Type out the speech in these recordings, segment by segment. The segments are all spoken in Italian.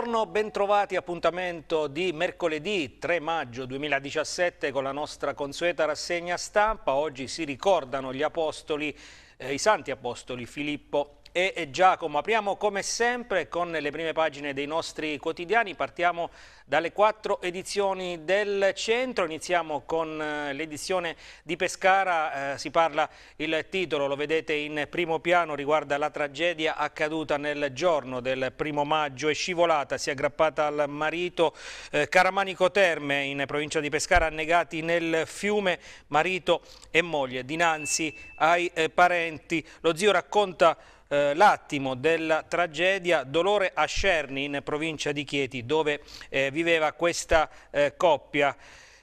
Buongiorno, bentrovati, appuntamento di mercoledì 3 maggio 2017 con la nostra consueta rassegna stampa. Oggi si ricordano gli apostoli, eh, i santi apostoli Filippo e, Giacomo. Apriamo come sempre con le prime pagine dei nostri quotidiani, partiamo dalle quattro edizioni del centro, iniziamo con eh, l'edizione di Pescara, eh, si parla il titolo, lo vedete in primo piano, riguarda la tragedia accaduta nel giorno del primo maggio, è scivolata, si è aggrappata al marito eh, Caramanico Terme in provincia di Pescara, annegati nel fiume marito e moglie dinanzi ai eh, parenti. Lo zio racconta eh, l'attimo della tragedia dolore a Cerni in provincia di Chieti dove eh, viveva questa eh, coppia.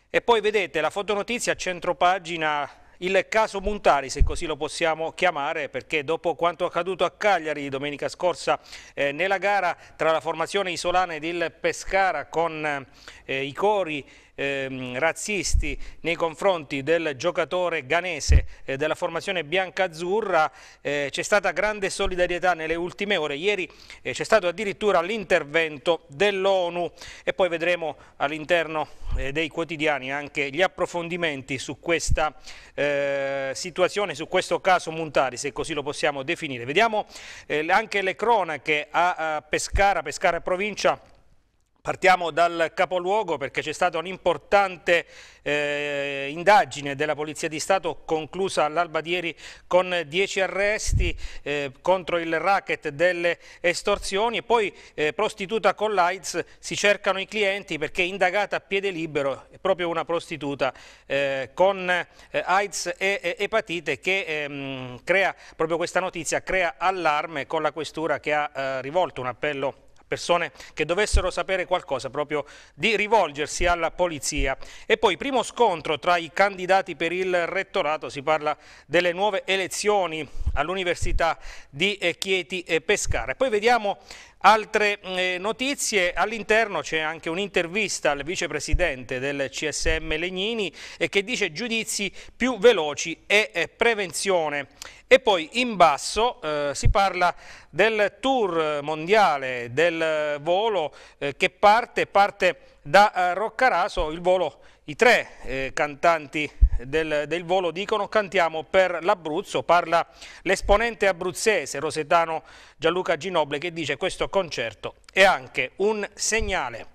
E poi vedete la fotonotizia a centropagina il caso Muntari, se così lo possiamo chiamare, perché dopo quanto accaduto a Cagliari domenica scorsa eh, nella gara tra la formazione isolana ed il Pescara con eh, i cori ehm, razzisti nei confronti del giocatore ganese eh, della formazione bianca-azzurra, eh, c'è stata grande solidarietà nelle ultime ore, ieri eh, c'è stato addirittura l'intervento dell'ONU e poi vedremo all'interno eh, dei quotidiani anche gli approfondimenti su questa eh, situazione, su questo caso Muntari, se così lo possiamo definire. Vediamo eh, anche le cronache a, a Pescara, Pescara provincia Partiamo dal capoluogo perché c'è stata un'importante eh, indagine della Polizia di Stato conclusa all'alba di ieri con 10 arresti eh, contro il racket delle estorsioni e poi eh, prostituta con l'AIDS si cercano i clienti perché indagata a piede libero è proprio una prostituta eh, con eh, AIDS e epatite che ehm, crea proprio questa notizia, crea allarme con la questura che ha eh, rivolto un appello persone che dovessero sapere qualcosa proprio di rivolgersi alla polizia. E poi primo scontro tra i candidati per il rettorato, si parla delle nuove elezioni all'Università di eh, Chieti e Pescara. Poi vediamo Altre mm, eh, notizie, all'interno c'è anche un'intervista al vicepresidente del CSM Legnini eh, che dice giudizi più veloci e eh, prevenzione. E poi in basso eh, si parla del tour mondiale del volo eh, che parte, parte da eh, Roccaraso, il volo i tre eh, cantanti del, del, volo dicono cantiamo per l'Abruzzo, parla l'esponente abruzzese rosetano Gianluca Ginoble che dice questo concerto è anche un segnale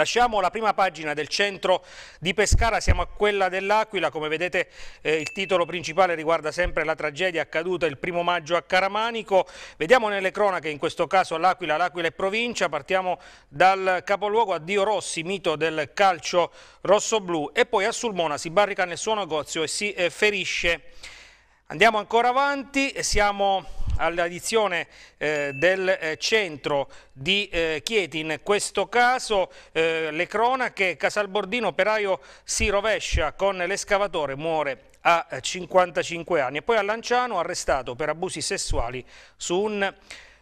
Lasciamo la prima pagina del centro di Pescara, siamo a quella dell'Aquila, come vedete eh, il titolo principale riguarda sempre la tragedia accaduta il primo maggio a Caramanico, vediamo nelle cronache in questo caso l'Aquila, l'Aquila e provincia, partiamo dal capoluogo Addio Rossi, mito del calcio rosso-blu e poi a Sulmona si barrica nel suo negozio e si eh, ferisce. Andiamo ancora avanti, siamo all'adizione eh, del eh, centro di eh, Chieti. In questo caso eh, le cronache, Casalbordino operaio si rovescia con l'escavatore, muore a 55 eh, anni e poi a Lanciano arrestato per abusi sessuali su un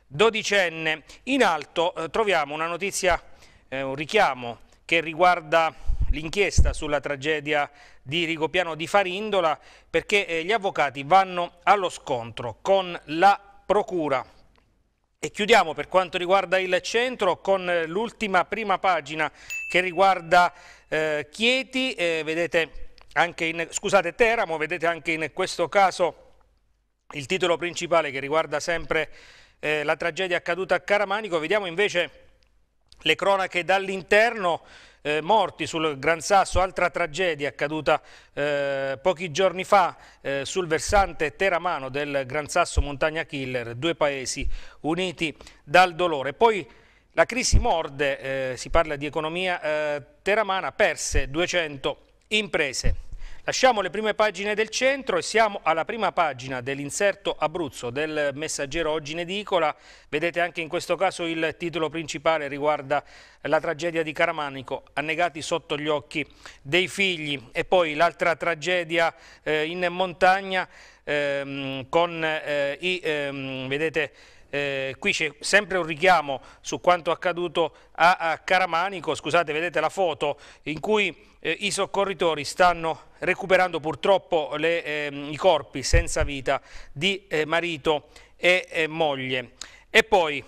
dodicenne. In alto eh, troviamo una notizia, un richiamo che riguarda l'inchiesta sulla tragedia di Rigopiano di Farindola perché eh, gli avvocati vanno allo scontro con la procura. E chiudiamo per quanto riguarda il centro con eh, l'ultima prima pagina che riguarda eh, Chieti, eh, vedete anche in, scusate Teramo, vedete anche in questo caso il titolo principale che riguarda sempre eh, la tragedia accaduta a Caramanico, vediamo invece le cronache dall'interno eh, morti sul Gran Sasso, altra tragedia accaduta eh, pochi giorni fa eh, sul versante teramano del Gran Sasso Montagna Killer, due paesi uniti dal dolore. Poi la crisi morde, eh, si parla di economia eh, teramana, perse 200 imprese. Lasciamo le prime pagine del centro e siamo alla prima pagina dell'inserto Abruzzo del messaggero oggi in edicola. Vedete anche in questo caso il titolo principale riguarda la tragedia di Caramanico, annegati sotto gli occhi dei figli. E poi l'altra tragedia eh, in montagna ehm, con eh, i, ehm, vedete, eh, qui c'è sempre un richiamo su quanto accaduto a, a Caramanico, scusate vedete la foto in cui eh, i soccorritori stanno recuperando purtroppo le, eh, i corpi senza vita di eh, marito e eh, moglie. E poi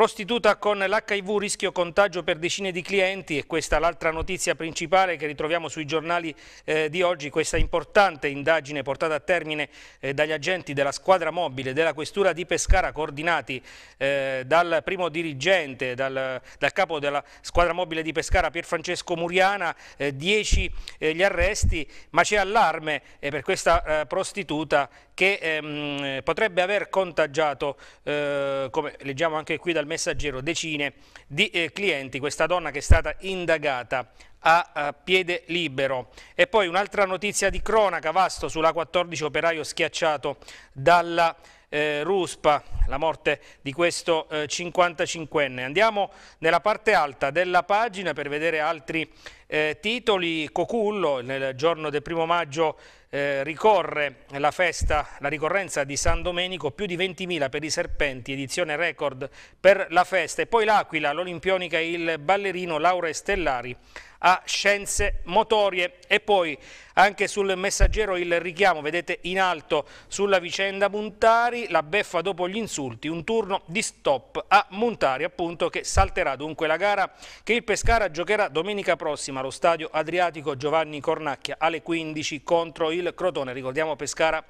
Prostituta con l'HIV, rischio contagio per decine di clienti e questa è l'altra notizia principale che ritroviamo sui giornali eh, di oggi, questa importante indagine portata a termine eh, dagli agenti della squadra mobile della questura di Pescara coordinati eh, dal primo dirigente, dal, dal, capo della squadra mobile di Pescara Pierfrancesco Muriana, 10 eh, eh, gli arresti ma c'è allarme eh, per questa prostituta che ehm, potrebbe aver contagiato, eh, come leggiamo anche qui dal messaggero, decine di eh, clienti, questa donna che è stata indagata a, a piede libero. E poi un'altra notizia di cronaca, Vasto, sulla 14 operaio schiacciato dalla... Eh, Ruspa, la morte di questo eh, 55enne. Andiamo nella parte alta della pagina per vedere altri eh, titoli. Cocullo, nel giorno del primo maggio eh, ricorre la festa, la ricorrenza di San Domenico, più di 20.000 per i serpenti, edizione record per la festa. E poi l'Aquila, l'Olimpionica e il ballerino Laura Stellari a scienze motorie e poi anche sul messaggero il richiamo, vedete in alto sulla vicenda Montari, la beffa dopo gli insulti, un turno di stop a Montari appunto che salterà dunque la gara che il Pescara giocherà domenica prossima allo stadio Adriatico Giovanni Cornacchia alle 15 contro il Crotone, ricordiamo Pescara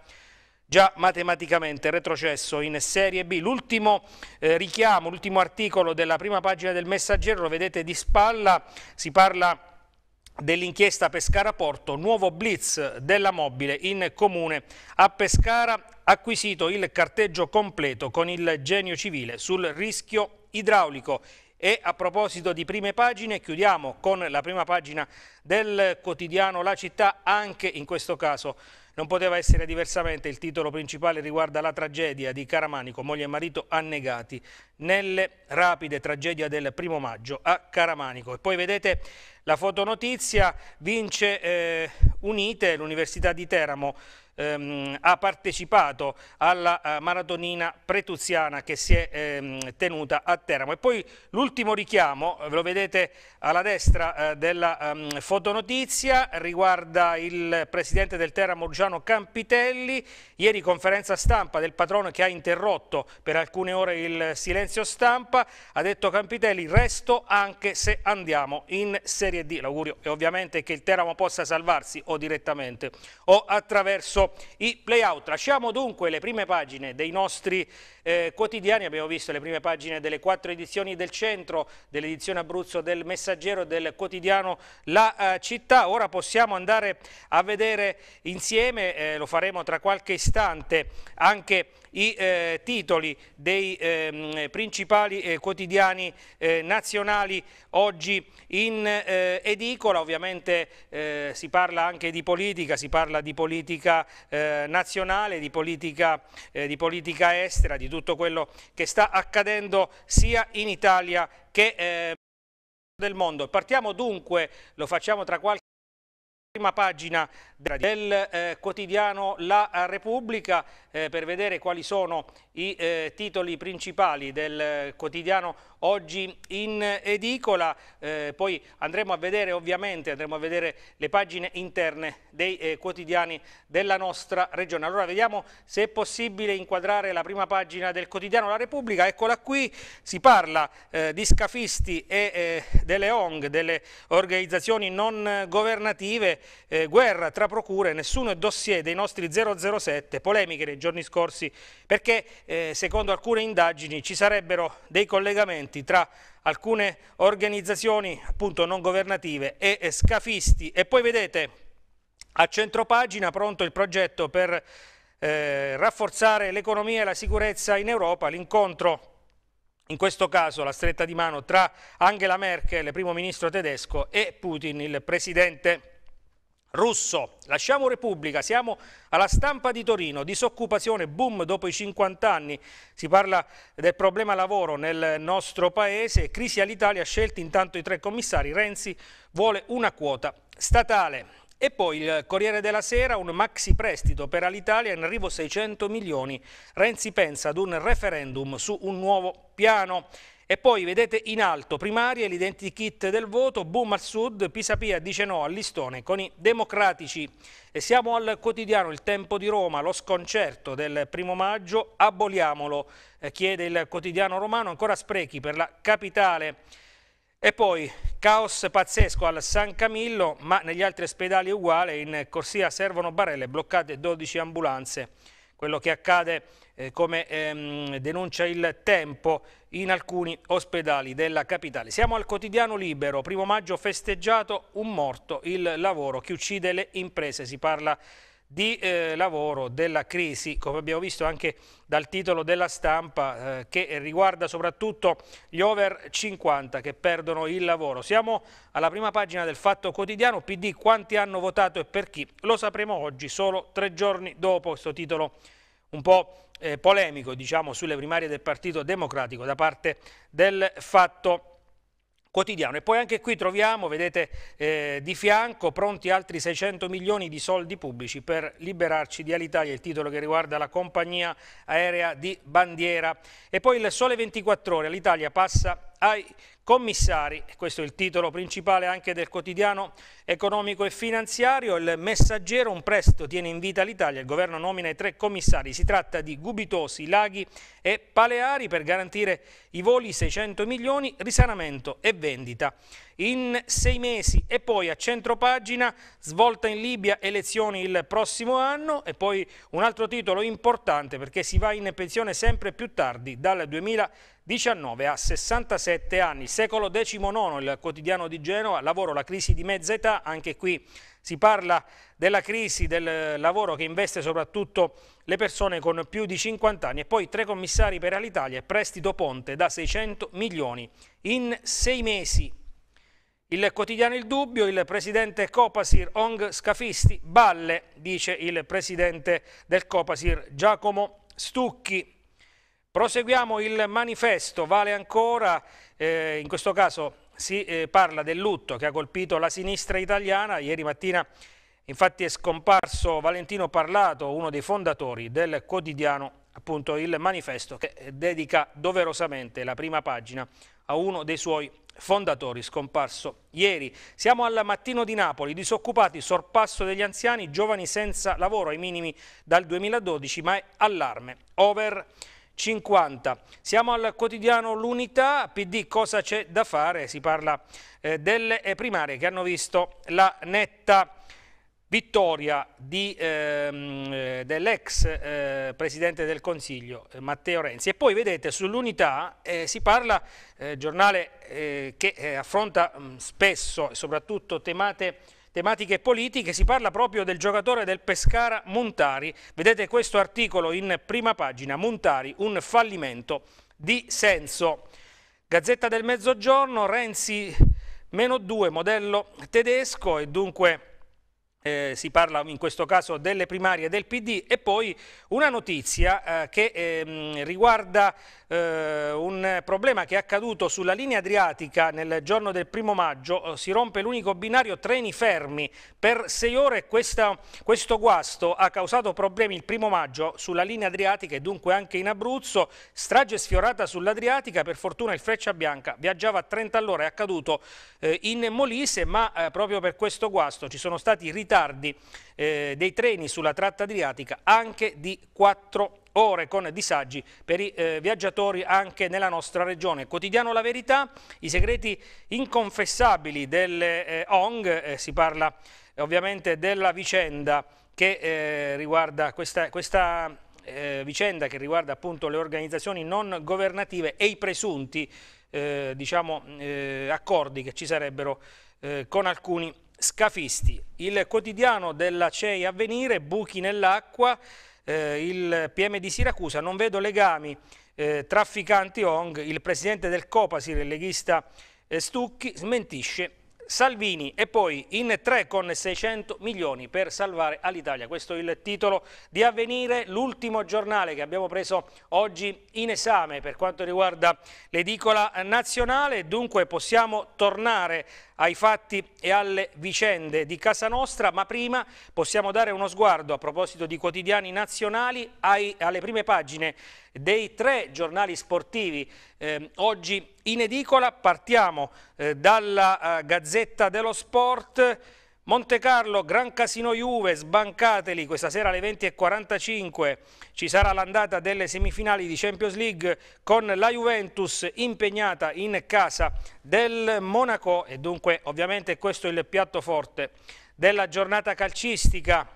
già matematicamente retrocesso in Serie B. L'ultimo eh, richiamo, l'ultimo articolo della prima pagina del Messaggero, lo vedete di spalla, si parla dell'inchiesta Pescara Porto, nuovo blitz della mobile in comune a Pescara, acquisito il carteggio completo con il genio civile sul rischio idraulico. E a proposito di prime pagine, chiudiamo con la prima pagina del quotidiano La Città, anche in questo caso non poteva essere diversamente, il titolo principale riguarda la tragedia di Caramanico, moglie e marito annegati nelle rapide tragedia del primo maggio a Caramanico. E poi vedete la fotonotizia, vince eh, Unite, l'Università di Teramo, ehm, ha partecipato alla eh, maratonina pretuziana che si è ehm, tenuta a Teramo. E poi l'ultimo richiamo, eh, ve lo vedete alla destra eh, della ehm, fotonotizia, riguarda il presidente del Teramo Giano Campitelli, ieri conferenza stampa del patrono che ha interrotto per alcune ore il silenzio stampa, ha detto Campitelli resto anche se andiamo in Serie D. L'augurio è ovviamente che il Teramo possa salvarsi o direttamente o attraverso i playout. Lasciamo dunque le prime pagine dei nostri eh, quotidiani, abbiamo visto le prime pagine delle quattro edizioni del centro, dell'edizione Abruzzo del Messaggero del quotidiano La eh, Città. Ora possiamo andare a vedere insieme, eh, lo faremo tra qualche istante, anche i eh, titoli dei eh, principali eh, quotidiani eh, nazionali oggi in eh, edicola, ovviamente eh, si parla anche di politica, si parla di politica nazionale, di politica, di politica, estera, di tutto quello che sta accadendo sia in Italia che del mondo. Partiamo dunque, lo facciamo tra qualche prima pagina del eh, quotidiano La Repubblica eh, per vedere quali sono i eh, titoli principali del eh, quotidiano oggi in edicola, eh, poi andremo a vedere ovviamente andremo a vedere le pagine interne dei eh, quotidiani della nostra regione. Allora vediamo se è possibile inquadrare la prima pagina del quotidiano La Repubblica, eccola qui, si parla di scafisti e delle ONG, delle organizzazioni non governative eh, guerra tra procure, nessuno è dossier dei nostri 007, polemiche nei giorni scorsi perché eh, secondo alcune indagini ci sarebbero dei collegamenti tra alcune organizzazioni appunto non governative e, e scafisti e poi vedete a centropagina pronto il progetto per eh, rafforzare l'economia e la sicurezza in Europa, l'incontro in questo caso la stretta di mano tra Angela Merkel, primo ministro tedesco, e Putin, il presidente Russo, lasciamo Repubblica, siamo alla stampa di Torino, disoccupazione, boom dopo i 50 anni, si parla del problema lavoro nel nostro paese, crisi all'Italia, scelti intanto i tre commissari, Renzi vuole una quota statale. E poi il Corriere della Sera, un maxi prestito per Alitalia, in arrivo 600 milioni, Renzi pensa ad un referendum su un nuovo piano. E poi vedete in alto primarie l'identikit del voto, boom al sud, Pisapia dice no all'Istone con i democratici. E siamo al quotidiano Il Tempo di Roma, lo sconcerto del primo maggio, aboliamolo, eh, chiede il quotidiano romano, ancora sprechi per la capitale. E poi caos pazzesco al San Camillo, ma negli altri ospedali uguale, in corsia servono barelle bloccate 12 ambulanze. Quello che accade eh, come ehm, denuncia il tempo in alcuni ospedali della capitale. Siamo al quotidiano libero, primo maggio festeggiato, un morto, il lavoro che uccide le imprese, si parla di eh, lavoro, della crisi, come abbiamo visto anche dal titolo della stampa, eh, che riguarda soprattutto gli over 50 che perdono il lavoro. Siamo alla prima pagina del Fatto Quotidiano, PD quanti hanno votato e per chi, lo sapremo oggi, solo tre giorni dopo questo titolo un po' eh, polemico diciamo, sulle primarie del Partito Democratico da parte del Fatto Quotidiano. E poi anche qui troviamo, vedete eh, di fianco, pronti altri 600 milioni di soldi pubblici per liberarci di Alitalia, il titolo che riguarda la compagnia aerea di bandiera. E poi il Sole 24 Ore, l'Italia passa ai commissari. Questo è il titolo principale anche del quotidiano economico e finanziario. Il messaggero un presto tiene in vita l'Italia. Il governo nomina i tre commissari. Si tratta di Gubitosi, Laghi e Paleari per garantire i voli 600 milioni, risanamento e vendita in sei mesi e poi a centro pagina svolta in Libia, elezioni il prossimo anno e poi un altro titolo importante perché si va in pensione sempre più tardi dal 2019 a 67 anni, secolo XIX il quotidiano di Genova, lavoro, la crisi di mezza età, anche qui si parla della crisi del lavoro che investe soprattutto le persone con più di 50 anni e poi tre commissari per Alitalia e prestito ponte da 600 milioni in sei mesi. Il quotidiano Il Dubbio, il presidente Copasir Ong Scafisti, balle, dice il presidente del Copasir Giacomo Stucchi. Proseguiamo il manifesto, vale ancora, eh, in questo caso si eh, parla del lutto che ha colpito la sinistra italiana. Ieri mattina infatti è scomparso Valentino Parlato, uno dei fondatori del quotidiano appunto il manifesto che dedica doverosamente la prima pagina a uno dei suoi fondatori scomparso ieri. Siamo al mattino di Napoli, disoccupati, sorpasso degli anziani, giovani senza lavoro ai minimi dal 2012, ma è allarme. Over 50. Siamo al quotidiano L'Unità, PD cosa c'è da fare? Si parla eh, delle eh, primarie che hanno visto la netta Vittoria ehm, eh, dell'ex eh, Presidente del Consiglio eh, Matteo Renzi e poi vedete sull'unità eh, si parla, eh, giornale eh, che affronta mh, mm, spesso e soprattutto temate, tematiche politiche, si parla proprio del giocatore del Pescara Montari, vedete questo articolo in prima pagina, Montari, un fallimento di senso. Gazzetta del Mezzogiorno, Renzi meno 2, modello tedesco e dunque eh, si parla in questo caso delle primarie del PD e poi una notizia eh, che ehm, riguarda eh, un problema che è accaduto sulla linea adriatica nel giorno del primo maggio eh, si rompe l'unico binario treni fermi per sei ore questa, questo guasto ha causato problemi il primo maggio sulla linea adriatica e dunque anche in Abruzzo strage sfiorata sull'Adriatica per fortuna il Freccia Bianca viaggiava a 30 all'ora è accaduto eh, in Molise ma eh, proprio per questo guasto ci sono stati ritirati ritardi eh, dei treni sulla tratta adriatica anche di 4 ore con disagi per i eh, viaggiatori anche nella nostra regione. Quotidiano La Verità, i segreti inconfessabili delle eh, ONG, eh, si parla eh, ovviamente della vicenda che eh, riguarda questa, questa eh, vicenda che riguarda appunto le organizzazioni non governative e i presunti diciamo, accordi che ci sarebbero con alcuni Scafisti, il quotidiano della CEI Avvenire, buchi nell'acqua, eh, il PM di Siracusa, non vedo legami eh, trafficanti Ong, il presidente del Copasir, il leghista eh, Stucchi, smentisce Salvini e poi in 3 con 600 milioni per salvare all'Italia. Questo è il titolo di Avvenire, l'ultimo giornale che abbiamo preso oggi in esame per quanto riguarda l'edicola nazionale. Dunque possiamo tornare ai fatti e alle vicende di casa nostra, ma prima possiamo dare uno sguardo a proposito di quotidiani nazionali ai, alle prime pagine dei tre giornali sportivi eh, oggi in edicola. Partiamo eh, dalla eh, Gazzetta dello Sport Monte Carlo, Gran Casino Juve, sbancateli, questa sera alle 20.45 ci sarà l'andata delle semifinali di Champions League con la Juventus impegnata in casa del Monaco e dunque ovviamente questo è il piatto forte della giornata calcistica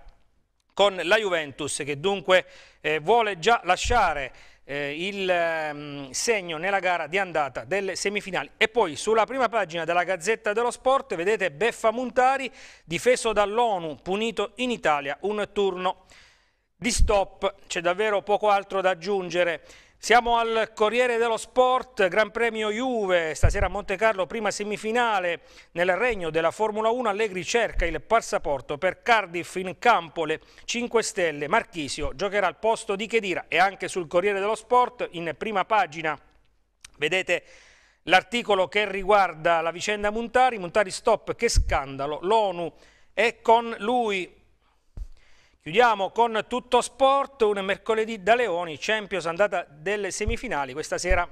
con la Juventus che dunque eh, vuole già lasciare eh, il mh, ehm, segno nella gara di andata delle semifinali. E poi sulla prima pagina della Gazzetta dello Sport vedete Beffa Montari difeso dall'ONU, punito in Italia un turno di stop. C'è davvero poco altro da aggiungere siamo al Corriere dello Sport, Gran Premio Juve, stasera a Monte Carlo, prima semifinale nel regno della Formula 1. Allegri cerca il passaporto per Cardiff in campo, le 5 stelle. Marchisio giocherà al posto di Chedira e anche sul Corriere dello Sport, in prima pagina, vedete l'articolo che riguarda la vicenda Montari. Montari stop, che scandalo, l'ONU è con lui Chiudiamo con tutto sport, un mercoledì da Leoni, Champions andata delle semifinali, questa sera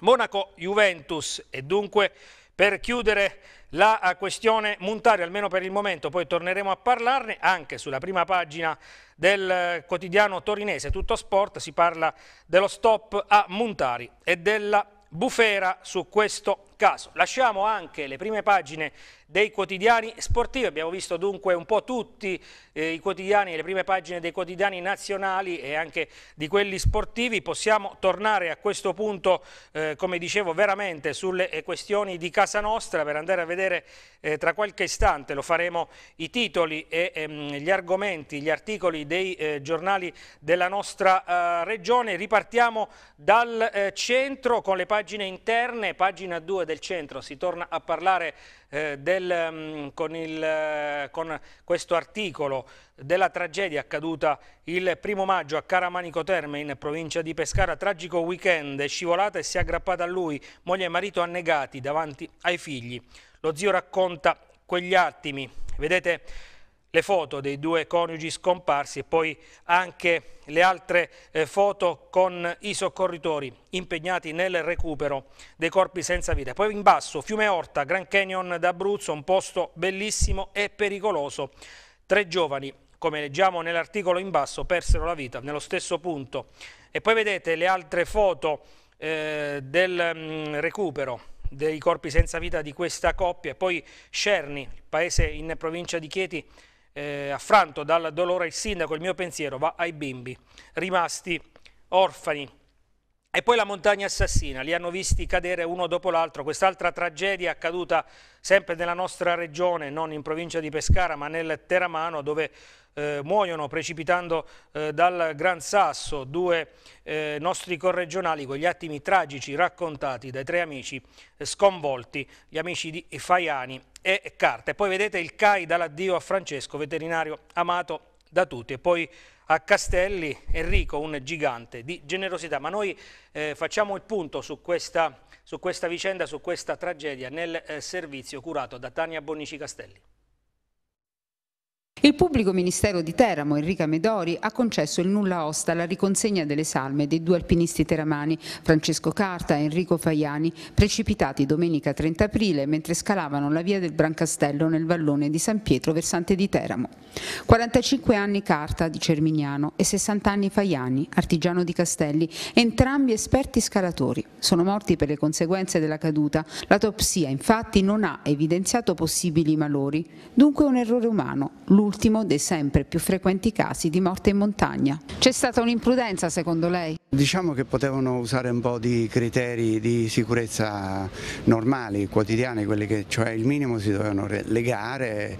Monaco-Juventus e dunque per chiudere la eh, questione Montari, almeno per il momento, poi torneremo a parlarne anche sulla prima pagina del eh, quotidiano torinese Tutto Sport, si parla dello stop a Montari e della bufera su questo caso. Lasciamo anche le prime pagine dei quotidiani sportivi. Abbiamo visto dunque un po' tutti eh, i quotidiani, le prime pagine dei quotidiani nazionali e anche di quelli sportivi. Possiamo tornare a questo punto, eh, come dicevo, veramente sulle eh, questioni di casa nostra per andare a vedere eh, tra qualche istante, lo faremo, i titoli e ehm, gli argomenti, gli articoli dei eh, giornali della nostra eh, regione. Ripartiamo dal centro con le pagine interne, pagina 2 del centro, si torna a parlare eh, del, mm, con, il, eh, con, questo articolo della tragedia accaduta il primo maggio a Caramanico Terme in provincia di Pescara, tragico weekend, è scivolata e si è aggrappata a lui, moglie e marito annegati davanti ai figli. Lo zio racconta quegli attimi, vedete le foto dei due coniugi scomparsi e poi anche le altre eh, foto con i soccorritori impegnati nel recupero dei corpi senza vita. Poi in basso Fiume Orta, Grand Canyon d'Abruzzo, un posto bellissimo e pericoloso. Tre giovani, come leggiamo nell'articolo in basso, persero la vita nello stesso punto. E poi vedete le altre foto eh, del mh, mm, recupero dei corpi senza vita di questa coppia. Poi Cerni, paese in provincia di Chieti, eh, affranto dal dolore il sindaco, il mio pensiero va ai bimbi rimasti orfani. E poi la montagna assassina, li hanno visti cadere uno dopo l'altro, quest'altra tragedia accaduta sempre nella nostra regione, non in provincia di Pescara ma nel Teramano dove eh, muoiono precipitando eh, dal Gran Sasso due eh, nostri corregionali con gli attimi tragici raccontati dai tre amici eh, sconvolti, gli amici di Faiani e carta. E poi vedete il CAI dall'addio a Francesco, veterinario amato da tutti. E poi a Castelli Enrico, un gigante di generosità. Ma noi eh, facciamo il punto su questa, su questa, vicenda, su questa tragedia nel eh, servizio curato da Tania Bonnici Castelli. Il pubblico ministero di Teramo, Enrica Medori, ha concesso il nulla osta alla riconsegna delle salme dei due alpinisti teramani, Francesco Carta e Enrico Faiani, precipitati domenica 30 aprile mentre scalavano la via del Brancastello nel vallone di San Pietro, versante di Teramo. 45 anni Carta di Cermignano e 60 anni Faiani, artigiano di Castelli, entrambi esperti scalatori. Sono morti per le conseguenze della caduta. L'autopsia infatti non ha evidenziato possibili malori, dunque un errore umano l'ultimo dei sempre più frequenti casi di morte in montagna. C'è stata un'imprudenza secondo lei? Diciamo che potevano usare un po' di criteri di sicurezza normali, quotidiani, quelli che cioè il minimo si dovevano legare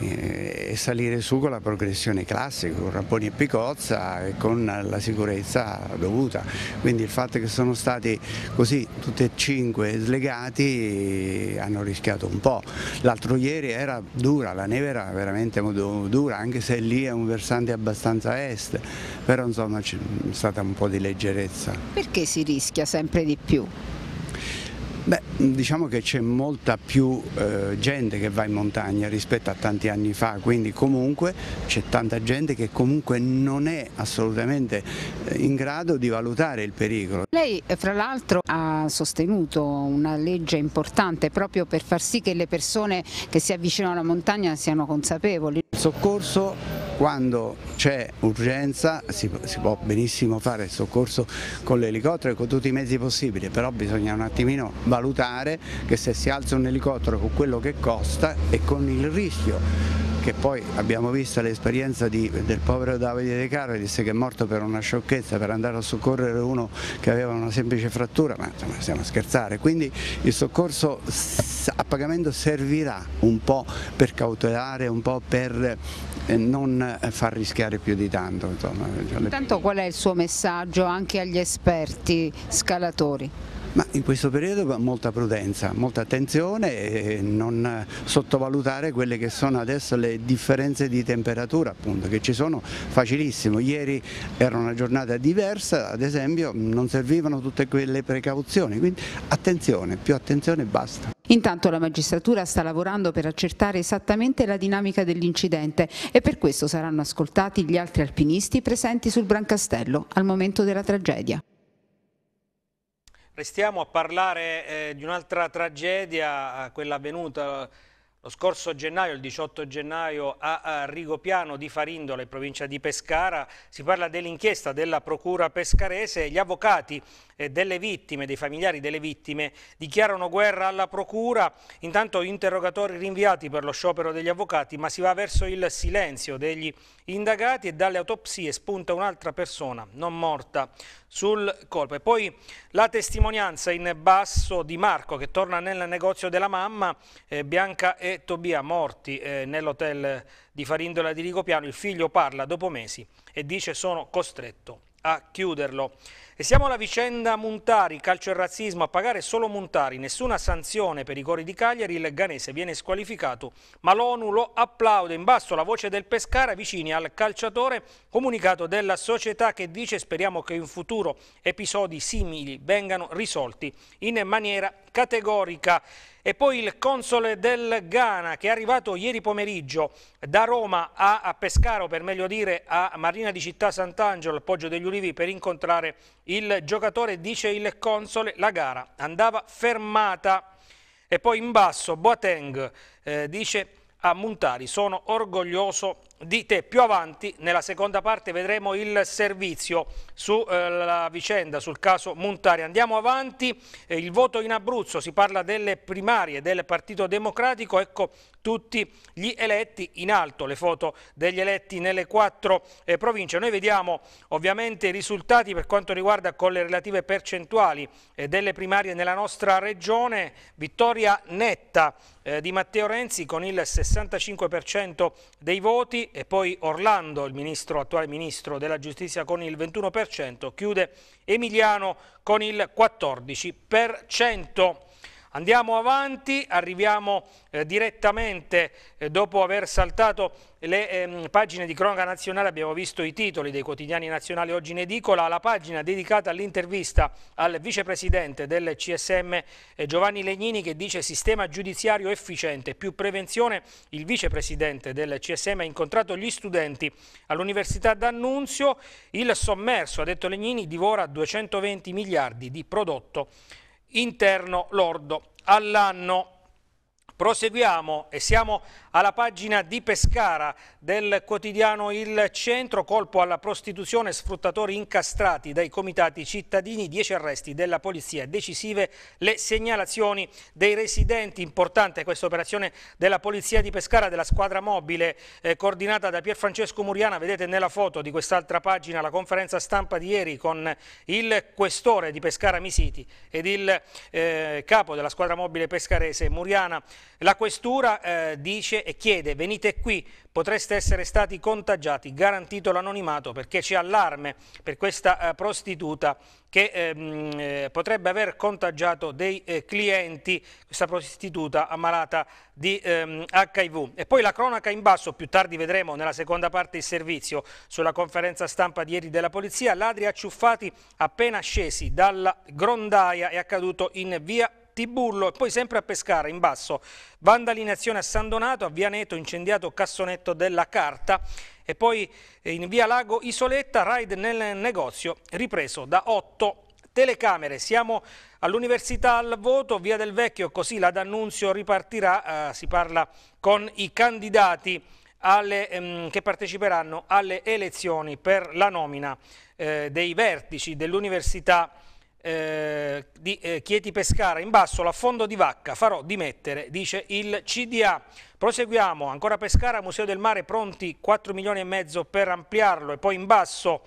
eh, e salire su con la progressione classica, con rapponi e Picozza e con la sicurezza dovuta. Quindi il fatto che sono stati così tutti e cinque slegati eh, hanno rischiato un po'. L'altro ieri era dura, la neve era veramente molto dura, anche se lì è un versante abbastanza est, però insomma c'è stata un po' di leggerezza. Perché si rischia sempre di più? Beh, diciamo che c'è molta più eh, gente che va in montagna rispetto a tanti anni fa, quindi comunque c'è tanta gente che comunque non è assolutamente eh, in grado di valutare il pericolo. Lei eh, fra l'altro ha sostenuto una legge importante proprio per far sì che le persone che si avvicinano alla montagna siano consapevoli. Il soccorso quando c'è urgenza si, si, può benissimo fare il soccorso con l'elicottero e con tutti i mezzi possibili, però bisogna un attimino valutare che se si alza un elicottero con quello che costa e con il rischio che poi abbiamo visto l'esperienza del povero Davide De Carlis che è morto per una sciocchezza, per andare a soccorrere uno che aveva una semplice frattura, ma insomma stiamo a scherzare, quindi il soccorso a pagamento servirà un po' per cautelare, un po' per non eh, far rischiare più di tanto. Cioè Intanto qual è il suo messaggio anche agli esperti scalatori? Ma in questo periodo va molta prudenza, molta attenzione e non sottovalutare quelle che sono adesso le differenze di temperatura appunto, che ci sono facilissimo. Ieri era una giornata diversa, ad esempio non servivano tutte quelle precauzioni, quindi attenzione, più attenzione e basta. Intanto la magistratura sta lavorando per accertare esattamente la dinamica dell'incidente e per questo saranno ascoltati gli altri alpinisti presenti sul Brancastello al momento della tragedia. Restiamo a parlare eh, di un'altra tragedia, eh, quella avvenuta eh, lo scorso gennaio, il 18 gennaio, a Rigopiano di Farindola, in provincia di Pescara. Si parla dell'inchiesta della Procura pescarese. Gli avvocati eh, delle vittime, dei familiari delle vittime, dichiarano guerra alla Procura, intanto interrogatori rinviati per lo sciopero degli avvocati, ma si va verso il silenzio degli indagati e dalle autopsie spunta un'altra persona non morta sul colpo. E poi la testimonianza in basso di Marco che torna nel negozio della mamma, eh, Bianca e Tobia morti eh, nell'hotel di Farindola di Rigopiano, il figlio parla dopo mesi e dice sono costretto a chiuderlo. E siamo alla vicenda Montari, calcio e razzismo, a pagare solo Montari, nessuna sanzione per i cori di Cagliari, il Ganese viene squalificato, ma l'ONU lo applaude, in basso la voce del Pescara vicini al calciatore, comunicato della società che dice speriamo che in futuro episodi simili vengano risolti in maniera categorica. E poi il console del Ghana che è arrivato ieri pomeriggio da Roma a Pescara, o per meglio dire a Marina di Città Sant'Angelo, al Poggio degli Ulivi, per incontrare il giocatore dice il console la gara andava fermata e poi in basso Boateng eh, dice a Muntari sono orgoglioso di te. più avanti, nella seconda parte vedremo il servizio sulla eh, vicenda, sul caso Montari. Andiamo avanti, eh, il voto in Abruzzo, si parla delle primarie del Partito Democratico, ecco tutti gli eletti in alto, le foto degli eletti nelle quattro eh, province. Noi vediamo ovviamente i risultati per quanto riguarda con le relative percentuali eh, delle primarie nella nostra regione, vittoria netta eh, di Matteo Renzi con il 65% dei voti, e poi Orlando, il ministro, attuale ministro della giustizia con il 21%, chiude Emiliano con il 14%. Andiamo avanti, arriviamo eh, direttamente eh, dopo aver saltato le ehm, pagine di cronaca nazionale abbiamo visto i titoli dei quotidiani nazionali oggi in edicola, la pagina dedicata all'intervista al vicepresidente del CSM eh, Giovanni Legnini che dice sistema giudiziario efficiente, più prevenzione, il vicepresidente del CSM ha incontrato gli studenti all'Università d'Annunzio, il sommerso, ha detto Legnini, divora 220 miliardi di prodotto interno lordo all'anno. Proseguiamo e siamo alla pagina di Pescara del quotidiano Il Centro, colpo alla prostituzione, sfruttatori incastrati dai comitati cittadini, 10 arresti della polizia, decisive le segnalazioni dei residenti, importante questa operazione della polizia di Pescara, della squadra mobile eh, coordinata da Pierfrancesco Muriana, vedete nella foto di quest'altra pagina la conferenza stampa di ieri con il questore di Pescara Misiti ed il eh, capo della squadra mobile pescarese Muriana. La questura eh, dice e chiede venite qui, potreste essere stati contagiati, garantito l'anonimato perché c'è allarme per questa eh, prostituta che ehm, eh, potrebbe aver contagiato dei eh, clienti, questa prostituta ammalata di ehm, HIV. E poi la cronaca in basso, più tardi vedremo nella seconda parte il servizio sulla conferenza stampa di ieri della polizia, ladri acciuffati appena scesi dalla grondaia è accaduto in via Tiburlo e poi sempre a Pescara in basso vandalinazione a San Donato, a Via Neto incendiato cassonetto della carta e poi eh, in via Lago Isoletta raid nel negozio ripreso da 8 telecamere. Siamo all'Università al Voto, via del Vecchio, così la D'Annunzio ripartirà, eh, si parla con i candidati alle, ehm, che parteciperanno alle elezioni per la nomina eh, dei vertici dell'Università eh, di eh, Chieti Pescara in basso l'affondo di vacca farò dimettere dice il CDA proseguiamo ancora Pescara Museo del Mare pronti 4 milioni e mezzo per ampliarlo e poi in basso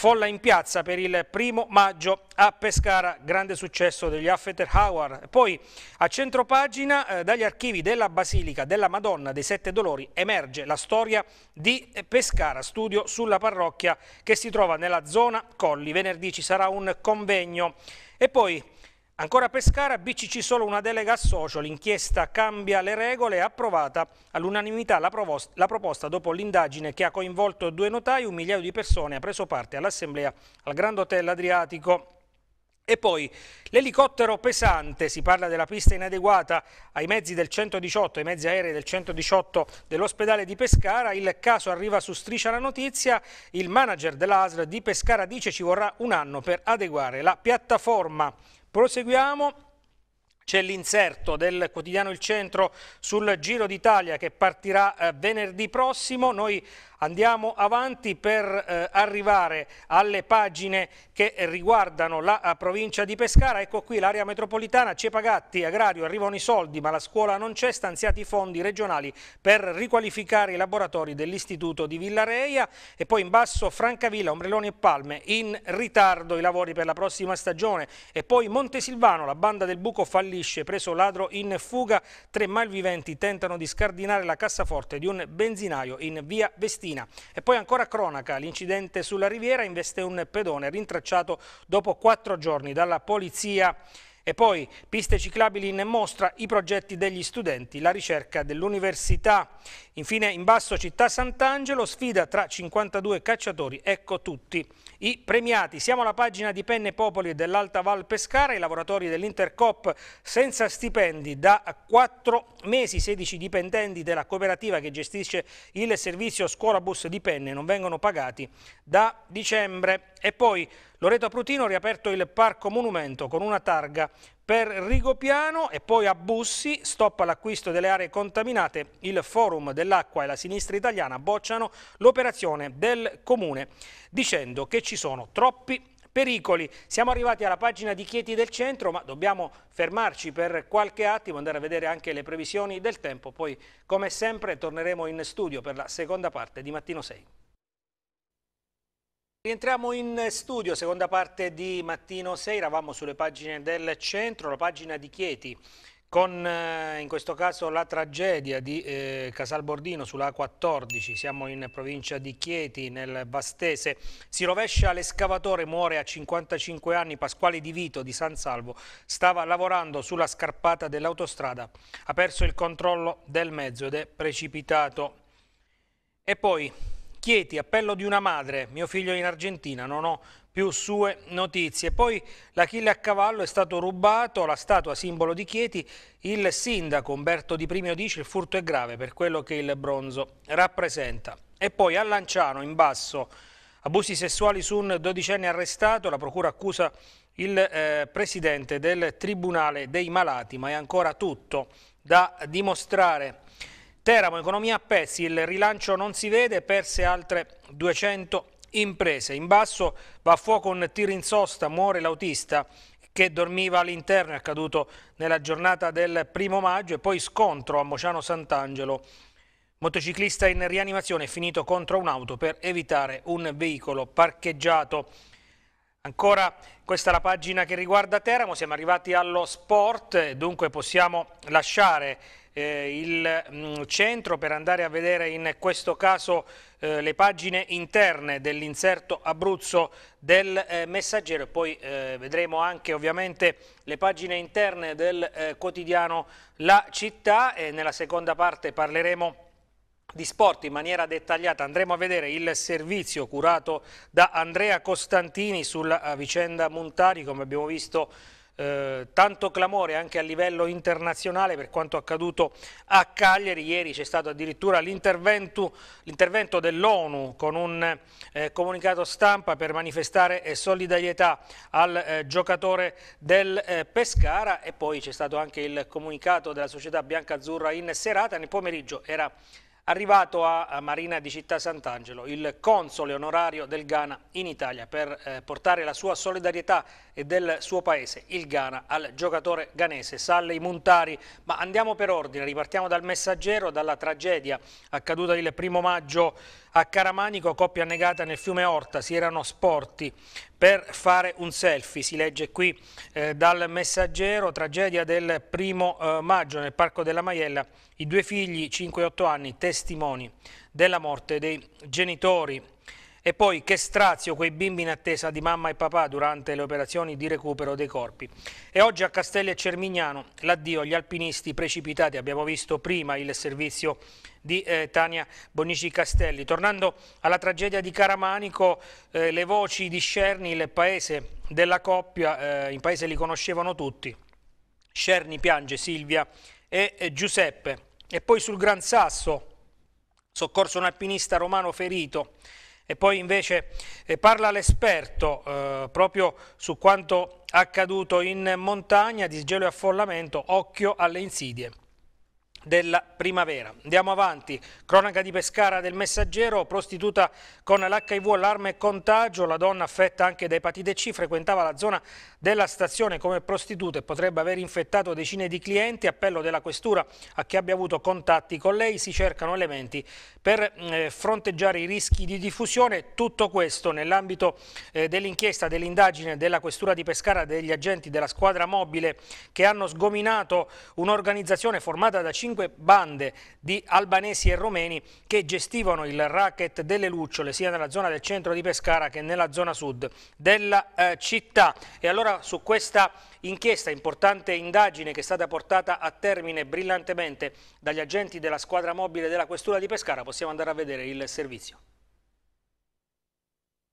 Folla in piazza per il primo maggio a Pescara, grande successo degli Affeter Howard. Poi a centropagina eh, dagli archivi della Basilica della Madonna dei Sette Dolori emerge la storia di Pescara, studio sulla parrocchia che si trova nella zona Colli. Venerdì ci sarà un convegno e poi Ancora Pescara, BCC solo una delega a socio, l'inchiesta cambia le regole, approvata all'unanimità la, la, proposta dopo l'indagine che ha coinvolto due notai, un migliaio di persone ha preso parte all'assemblea al Grand Hotel Adriatico. E poi l'elicottero pesante, si parla della pista inadeguata ai mezzi del 118, ai mezzi aerei del 118 dell'ospedale di Pescara, il caso arriva su striscia la notizia, il manager dell'ASL di Pescara dice ci vorrà un anno per adeguare la piattaforma Proseguiamo. C'è l'inserto del quotidiano Il Centro sul Giro d'Italia che partirà eh, venerdì prossimo. Noi Andiamo avanti per eh, arrivare alle pagine che riguardano la eh, provincia di Pescara. Ecco qui l'area metropolitana, Cepagatti, Agrario, arrivano i soldi ma la scuola non c'è, stanziati i fondi regionali per riqualificare i laboratori dell'istituto di Villareia e poi in basso Francavilla, Ombreloni e Palme, in ritardo i lavori per la prossima stagione e poi Montesilvano, la banda del buco fallisce, preso ladro in fuga, tre malviventi tentano di scardinare la cassaforte di un benzinaio in via Vestino Cristina. E poi ancora cronaca, l'incidente sulla riviera investe un pedone rintracciato dopo quattro giorni dalla polizia e poi piste ciclabili in mostra, i progetti degli studenti, la ricerca dell'università. Infine in basso città Sant'Angelo, sfida tra 52 cacciatori, ecco tutti i premiati. Siamo alla pagina di Penne Popoli dell'Alta Val Pescara, i lavoratori dell'Intercop senza stipendi da 4 mesi, 16 dipendenti della cooperativa che gestisce il servizio scuola bus di Penne non vengono pagati da dicembre. E poi Loreto Prutino ha riaperto il Parco Monumento con una targa per Rigopiano e poi a Bussi, stoppa l'acquisto delle aree contaminate, il Forum dell'Acqua e la sinistra italiana bocciano l'operazione del Comune dicendo che ci sono troppi pericoli. Siamo arrivati alla pagina di Chieti del Centro, ma dobbiamo fermarci per qualche attimo, andare a vedere anche le previsioni del tempo, poi come sempre torneremo in studio per la seconda parte di Mattino 6. Rientriamo in studio, seconda parte di Mattino 6, eravamo sulle pagine del centro, la pagina di Chieti, con eh, in questo caso la tragedia di eh, Casalbordino sulla A14, siamo in provincia di Chieti, nel Vastese, si rovescia l'escavatore, muore a 55 anni Pasquale Di Vito di San Salvo, stava lavorando sulla scarpata dell'autostrada, ha perso il controllo del mezzo ed è precipitato. E poi Chieti, appello di una madre, mio figlio in Argentina, non ho più sue notizie. Poi l'Achille a cavallo è stato rubato, la statua simbolo di Chieti, il sindaco Umberto Di Primio dice il furto è grave per quello che il bronzo rappresenta. E poi a Lanciano, in basso, abusi sessuali su un dodicenne arrestato, la procura accusa il eh, presidente del Tribunale dei Malati, ma è ancora tutto da dimostrare. Teramo, economia a pezzi, il rilancio non si vede, perse altre 200 imprese. In basso va a fuoco un tir in sosta, muore l'autista che dormiva all'interno, è accaduto nella giornata del primo maggio e poi scontro a Mociano Sant'Angelo. Motociclista in rianimazione finito contro un'auto per evitare un veicolo parcheggiato. Ancora questa è la pagina che riguarda Teramo, siamo arrivati allo sport, dunque possiamo lasciare eh, il mh, mm, centro per andare a vedere in questo caso eh, le pagine interne dell'inserto Abruzzo del eh, Messaggero e poi eh, vedremo anche ovviamente le pagine interne del eh, quotidiano La Città e nella seconda parte parleremo di sport in maniera dettagliata andremo a vedere il servizio curato da Andrea Costantini sulla eh, vicenda Montari come abbiamo visto eh, tanto clamore anche a livello internazionale per quanto accaduto a Cagliari. Ieri c'è stato addirittura l'intervento dell'ONU con un eh, comunicato stampa per manifestare eh, solidarietà al eh, giocatore del eh, Pescara e poi c'è stato anche il comunicato della società Bianca Azzurra in serata. Nel pomeriggio era Arrivato a Marina di Città Sant'Angelo, il console onorario del Ghana in Italia per eh, portare la sua solidarietà e del suo paese, il Ghana, al giocatore ghanese Salley Muntari. Ma andiamo per ordine, ripartiamo dal messaggero, dalla tragedia accaduta il primo maggio a Caramanico coppia annegata nel fiume Orta, si erano sporti per fare un selfie, si legge qui eh, dal messaggero, tragedia del primo eh, maggio nel Parco della Maiella, i due figli 5 e 8 anni testimoni della morte dei genitori. E poi che strazio quei bimbi in attesa di mamma e papà durante le operazioni di recupero dei corpi. E oggi a Castelli e Cermignano l'addio agli alpinisti precipitati. Abbiamo visto prima il servizio di eh, Tania Bonici Castelli. Tornando alla tragedia di Caramanico, eh, le voci di Cerni, il paese della coppia, eh, in paese li conoscevano tutti. Cerni piange Silvia e, e Giuseppe. E poi sul Gran Sasso, soccorso un alpinista romano ferito. E poi invece eh, parla l'esperto eh, proprio su quanto accaduto in montagna, disgelo e affollamento, occhio alle insidie della primavera. Andiamo avanti, cronaca di Pescara del Messaggero, prostituta con l'HIV, allarme e contagio, la donna affetta anche da epatite C, frequentava la zona della stazione come prostituta e potrebbe aver infettato decine di clienti, appello della questura a chi abbia avuto contatti con lei, si cercano elementi per mm, eh, fronteggiare i rischi di diffusione, tutto questo nell'ambito eh, dell'inchiesta, dell'indagine della questura di Pescara degli agenti della squadra mobile che hanno sgominato un'organizzazione formata da 5 cospicue bande di albanesi e romeni che gestivano il racket delle lucciole sia nella zona del centro di Pescara che nella zona sud della eh, città. E allora su questa inchiesta, importante indagine che è stata portata a termine brillantemente dagli agenti della squadra mobile della Questura di Pescara, possiamo andare a vedere il servizio.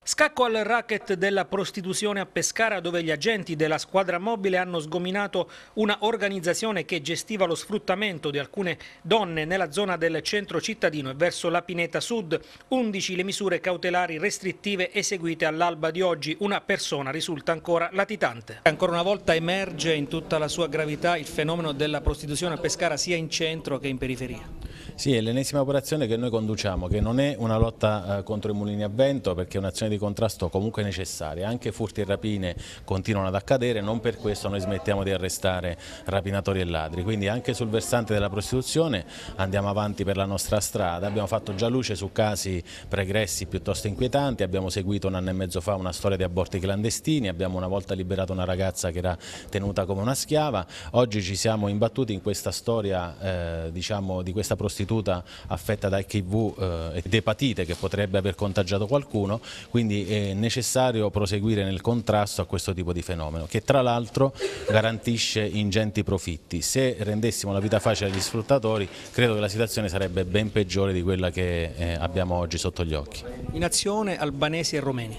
Scacco al racket della prostituzione a Pescara dove gli agenti della squadra mobile hanno sgominato una organizzazione che gestiva lo sfruttamento di alcune donne nella zona del centro cittadino e verso la Pineta Sud. 11 le misure cautelari restrittive eseguite all'alba di oggi. Una persona risulta ancora latitante. Ancora una volta emerge in tutta la sua gravità il fenomeno della prostituzione a Pescara sia in centro che in periferia. Sì, è l'ennesima operazione che noi conduciamo, che non è una lotta eh, contro i mulini a vento perché è un'azione di di contrasto comunque necessarie, anche furti e rapine continuano ad accadere, non per questo noi smettiamo di arrestare rapinatori e ladri, quindi anche sul versante della prostituzione andiamo avanti per la nostra strada, abbiamo fatto già luce su casi pregressi piuttosto inquietanti, abbiamo seguito un anno e mezzo fa una storia di aborti clandestini, abbiamo una volta liberato una ragazza che era tenuta come una schiava, oggi ci siamo imbattuti in questa storia eh, diciamo, di questa prostituta affetta da HIV eh, ed epatite che potrebbe aver contagiato qualcuno, quindi quindi è necessario proseguire nel contrasto a questo tipo di fenomeno che tra l'altro garantisce ingenti profitti. Se rendessimo la vita facile agli sfruttatori credo che la situazione sarebbe ben peggiore di quella che eh, abbiamo oggi sotto gli occhi. In azione albanesi e rumeni?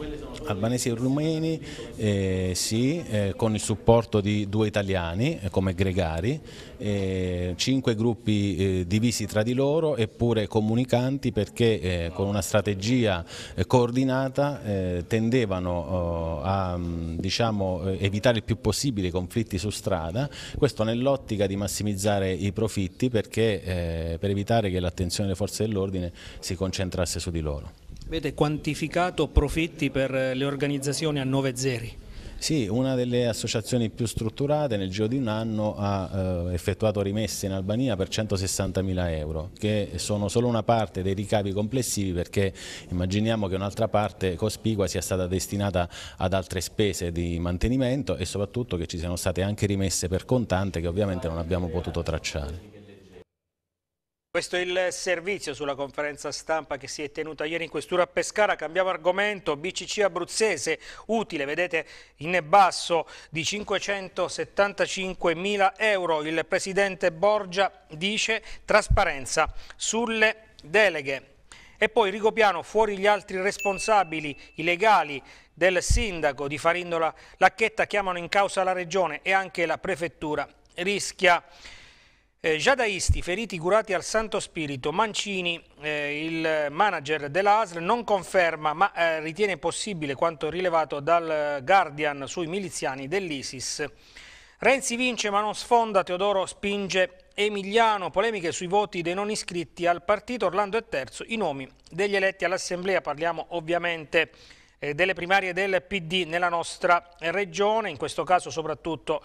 Albanesi e rumeni eh, sì, eh, con il supporto di due italiani eh, come gregari eh, cinque gruppi eh, divisi tra di loro eppure comunicanti perché eh, con una strategia eh, coordinata eh, tendevano oh, a mm, diciamo, eh, evitare il più possibile i conflitti su strada, questo nell'ottica di massimizzare i profitti perché, per evitare che l'attenzione delle forze dell'ordine si concentrasse su di loro. Avete quantificato profitti per le organizzazioni a 9 zeri? Sì, una delle associazioni più strutturate nel giro di un anno ha eh, effettuato rimesse in Albania per 160.000 euro, che sono solo una parte dei ricavi complessivi perché immaginiamo che un'altra parte cospicua sia stata destinata ad altre spese di mantenimento e soprattutto che ci siano state anche rimesse per contante che ovviamente non abbiamo potuto tracciare. Questo è il servizio sulla conferenza stampa che si è tenuta ieri in questura a Pescara. Cambiamo argomento, BCC abruzzese, utile, vedete in basso, di 575 mila euro. Il presidente Borgia dice trasparenza sulle deleghe. E poi Rigopiano, fuori gli altri responsabili, i legali del sindaco di Farindola Lacchetta chiamano in causa la regione e anche la prefettura rischia eh, giadaisti, feriti curati al Santo Spirito, Mancini, eh, il manager dell'ASL, non conferma ma eh, ritiene possibile quanto rilevato dal Guardian sui miliziani dell'ISIS. Renzi vince ma non sfonda, Teodoro spinge Emiliano, polemiche sui voti dei non iscritti al partito, Orlando è terzo, i nomi degli eletti all'Assemblea, parliamo ovviamente eh, delle primarie del PD nella nostra regione, in questo caso soprattutto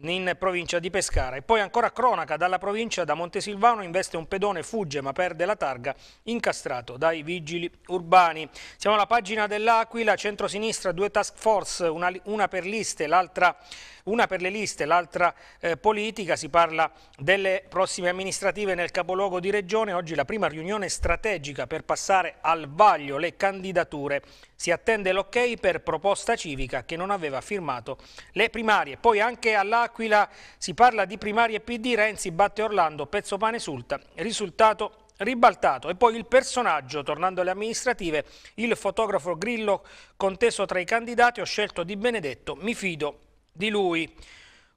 in provincia di Pescara. E poi ancora cronaca dalla provincia da Montesilvano investe un pedone, fugge ma perde la targa incastrato dai vigili urbani. Siamo alla pagina dell'Aquila, centro-sinistra, due task force, una, una per liste, l'altra una per le liste, l'altra eh, politica, si parla delle prossime amministrative nel capoluogo di regione, oggi la prima riunione strategica per passare al vaglio le candidature, si attende l'ok per proposta civica che non aveva firmato le primarie, poi anche all'Aquila si parla di primarie PD, Renzi batte Orlando, pezzo pane sulta, risultato ribaltato e poi il personaggio, tornando alle amministrative, il fotografo Grillo conteso tra i candidati, ho scelto Di Benedetto, mi fido di lui.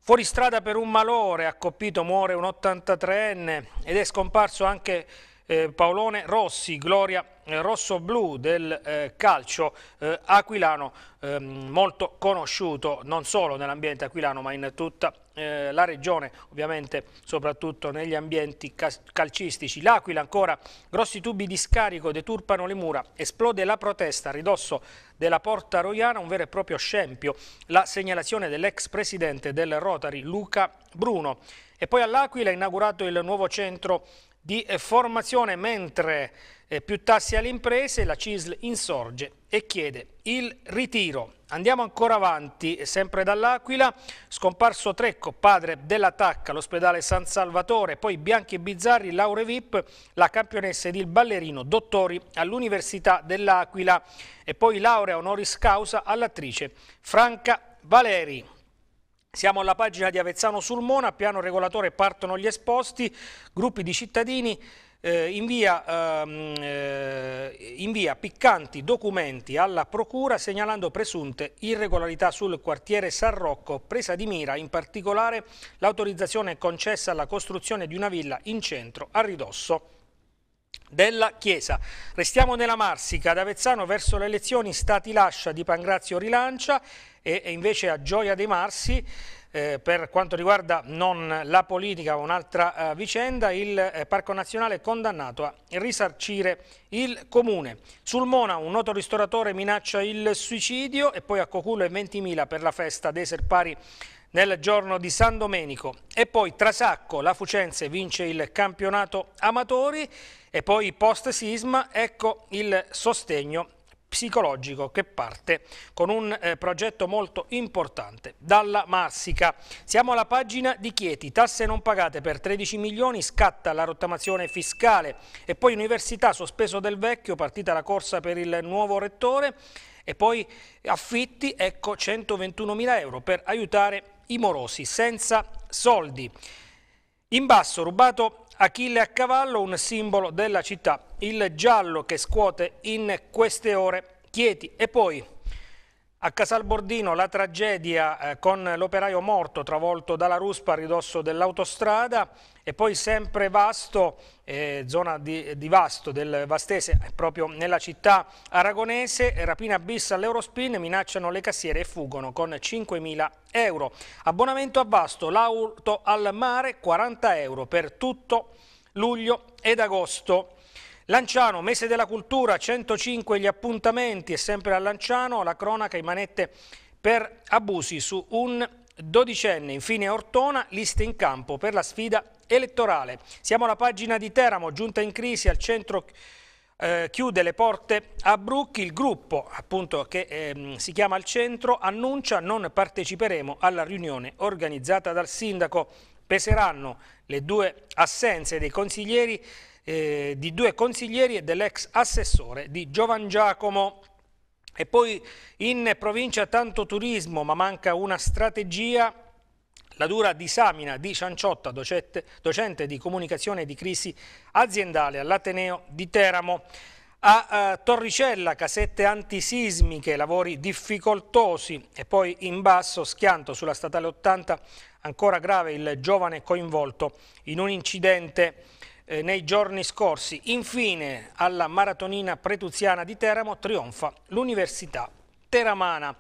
Fuoristrada per un malore, ha accoppito muore un 83enne ed è scomparso anche eh, Paolone Rossi, gloria eh, rosso-blu del eh, calcio eh, aquilano, ehm, molto conosciuto non solo nell'ambiente aquilano ma in tutta eh, la regione, ovviamente soprattutto negli ambienti calcistici. L'Aquila ancora, grossi tubi di scarico deturpano le mura, esplode la protesta a ridosso della Porta Roiana, un vero e proprio scempio, la segnalazione dell'ex presidente del Rotary Luca Bruno. E poi all'Aquila è inaugurato il nuovo centro di eh, formazione, mentre eh, più tassi alle imprese, la CISL insorge e chiede il ritiro. Andiamo ancora avanti, eh, sempre dall'Aquila, scomparso Trecco, padre della Tacca, all'ospedale San Salvatore, poi Bianchi e Bizzarri, Laure Vip, la campionessa ed il ballerino, dottori all'Università dell'Aquila e poi laurea honoris causa all'attrice Franca Valeri. Siamo alla pagina di Avezzano sul Mona, piano regolatore partono gli esposti, gruppi di cittadini eh, invia, ehm, eh, invia, piccanti documenti alla procura segnalando presunte irregolarità sul quartiere San Rocco, presa di mira in particolare l'autorizzazione concessa alla costruzione di una villa in centro a ridosso della Chiesa. Restiamo nella Marsica, ad Avezzano verso le elezioni Stati Lascia di Pangrazio Rilancia e, e invece a Gioia dei Marsi eh, per quanto riguarda non la politica ma un'altra eh, vicenda, il eh, Parco Nazionale è condannato a risarcire il Comune. Sul Mona un noto ristoratore minaccia il suicidio e poi a Coculo è 20.000 per la festa dei Serpari nel giorno di San Domenico. E poi Trasacco, la Fucenze vince il campionato amatori e poi post sisma, ecco il sostegno psicologico che parte con un eh, progetto molto importante, dalla Marsica. Siamo alla pagina di Chieti, tasse non pagate per 13 milioni, scatta la rottamazione fiscale e poi università sospeso del vecchio, partita la corsa per il nuovo rettore e poi affitti, ecco 121 mila euro per aiutare i morosi senza soldi. In basso rubato Achille a cavallo, un simbolo della città, il giallo che scuote in queste ore Chieti e poi a Casalbordino la tragedia eh, con l'operaio morto travolto dalla ruspa a ridosso dell'autostrada e poi sempre vasto, eh, zona di, di, Vasto del Vastese, eh, proprio nella città aragonese, rapina bis all'Eurospin, minacciano le cassiere e fuggono con 5.000 euro. Abbonamento a Vasto, l'auto al mare 40 euro per tutto luglio ed agosto. Lanciano, mese della cultura, 105 gli appuntamenti e sempre a Lanciano la cronaca, i manette per abusi su un dodicenne. Infine Ortona, liste in campo per la sfida elettorale. Siamo alla pagina di Teramo, giunta in crisi al centro... Eh, chiude le porte a Brucchi, il gruppo appunto, che eh, si chiama al centro annuncia non parteciperemo alla riunione organizzata dal sindaco. Peseranno le due assenze dei consiglieri eh, di due consiglieri e dell'ex assessore di Giovan Giacomo. E poi in provincia tanto turismo, ma manca una strategia la dura disamina di Cianciotta, docente, docente, di comunicazione di crisi aziendale all'Ateneo di Teramo. A eh, Torricella, casette antisismiche, lavori difficoltosi e poi in basso, schianto sulla statale 80, ancora grave il giovane coinvolto in un incidente eh, nei giorni scorsi. Infine alla maratonina pretuziana di Teramo trionfa l'Università Teramana.